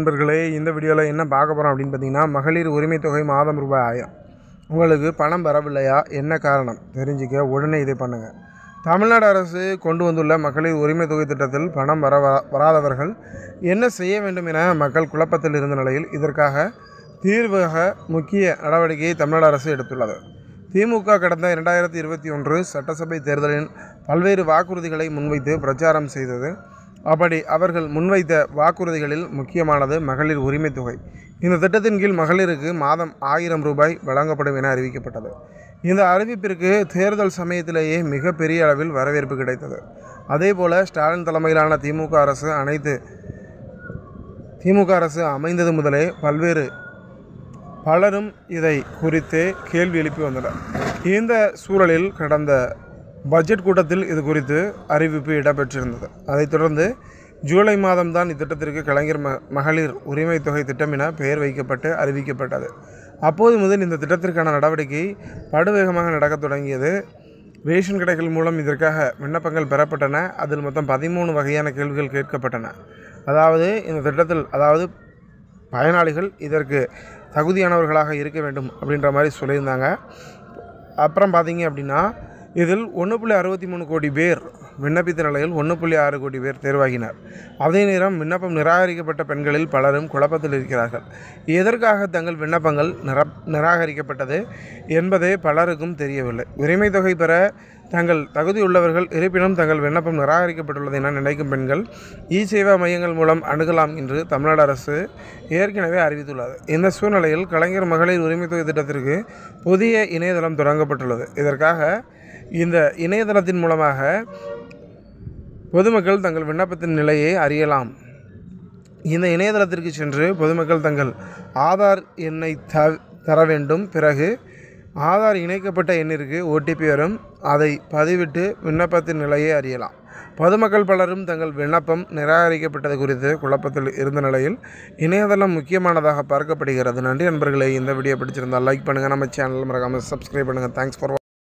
நண்பர்களே இந்த வீடியோவில் என்ன பார்க்க போகிறோம் அப்படின்னு பார்த்தீங்கன்னா மகளிர் உரிமை தொகை மாதம் ரூபாய் ஆயிரம் உங்களுக்கு பணம் வரவில்லையா என்ன காரணம் தெரிஞ்சுக்க உடனே இதை பண்ணுங்கள் தமிழ்நாடு அரசு கொண்டு வந்துள்ள மகளிர் உரிமை தொகை திட்டத்தில் பணம் வர வராதவர்கள் என்ன செய்ய வேண்டும் என மக்கள் குழப்பத்தில் இருந்த நிலையில் இதற்காக தீர்வாக முக்கிய நடவடிக்கையை தமிழ்நாடு அரசு எடுத்துள்ளது திமுக கடந்த இரண்டாயிரத்தி இருபத்தி ஒன்று சட்டசபை தேர்தலின் பல்வேறு வாக்குறுதிகளை முன்வைத்து பிரச்சாரம் செய்தது அப்படி அவர்கள் முன்வைத்த வாக்குறுதிகளில் முக்கியமானது மகளிர் உரிமை தொகை இந்த திட்டத்தின் கீழ் மகளிருக்கு மாதம் ஆயிரம் ரூபாய் வழங்கப்படும் என அறிவிக்கப்பட்டது இந்த அறிவிப்பிற்கு தேர்தல் சமயத்திலேயே மிகப்பெரிய அளவில் வரவேற்பு கிடைத்தது அதேபோல ஸ்டாலின் தலைமையிலான திமுக அரசு அனைத்து திமுக அரசு அமைந்தது முதலே பல்வேறு பலரும் இதை குறித்து கேள்வி எழுப்பி வந்தனர் இந்த சூழலில் கடந்த பட்ஜெட் கூட்டத்தில் இது குறித்து அறிவிப்பு இடம்பெற்றிருந்தது அதைத் தொடர்ந்து ஜூலை மாதம்தான் இத்திட்டத்திற்கு கலைஞர் ம மகளிர் உரிமை தொகை திட்டம் என பெயர் வைக்கப்பட்டு அறிவிக்கப்பட்டது அப்போது முதல் இந்த திட்டத்திற்கான நடவடிக்கை படுவேகமாக நடக்கத் தொடங்கியது ரேஷன் கடைகள் மூலம் இதற்காக விண்ணப்பங்கள் பெறப்பட்டன அதில் மொத்தம் பதிமூணு வகையான கேள்விகள் கேட்கப்பட்டன அதாவது இந்த திட்டத்தில் அதாவது பயனாளிகள் இதற்கு தகுதியானவர்களாக இருக்க வேண்டும் அப்படின்ற மாதிரி சொல்லியிருந்தாங்க அப்புறம் பார்த்தீங்க அப்படின்னா இதில் ஒன்று புள்ளி அறுபத்தி மூணு கோடி பேர் விண்ணப்பித்த நிலையில் ஒன்று புள்ளி ஆறு கோடி பேர் தேர்வாகினார் அதே நேரம் விண்ணப்பம் நிராகரிக்கப்பட்ட பெண்களில் பலரும் குழப்பத்தில் இருக்கிறார்கள் எதற்காக தங்கள் விண்ணப்பங்கள் நிரா நிராகரிக்கப்பட்டது என்பதே பலருக்கும் தெரியவில்லை உரிமை தொகை பெற தங்கள் தகுதியுள்ளவர்கள் இருப்பினும் தங்கள் விண்ணப்பம் நிராகரிக்கப்பட்டுள்ளது என நினைக்கும் பெண்கள் இ சேவா மையங்கள் மூலம் அணுகலாம் என்று தமிழ்நாடு அரசு ஏற்கனவே அறிவித்துள்ளது இந்த சூழ்நிலையில் கலைஞர் மகளிர் உரிமை தொகை திட்டத்திற்கு புதிய இணையதளம் தொடங்கப்பட்டுள்ளது இதற்காக இந்த இணையதளத்தின் மூலமாக பொதுமக்கள் தங்கள் விண்ணப்பத்தின் நிலையை அறியலாம் இந்த இணையதளத்திற்கு சென்று பொதுமக்கள் தங்கள் ஆதார் எண்ணை த தர வேண்டும் பிறகு ஆதார் இணைக்கப்பட்ட எண்ணிற்கு ஓடிபி வரும் அதை பதிவிட்டு விண்ணப்பத்தின் நிலையை அறியலாம் பொதுமக்கள் பலரும் தங்கள் விண்ணப்பம் நிராகரிக்கப்பட்டது குறித்து குழப்பத்தில் இருந்த நிலையில் இணையதளம் முக்கியமானதாக பார்க்கப்படுகிறது நன்றி நண்பர்களே இந்த வீடியோ பிடிச்சிருந்தால் லைக் பண்ணுங்கள் நம்ம சேனல் மறக்காமல் சப்ஸ்கிரைப் பண்ணுங்கள் தேங்க்ஸ் ஃபார்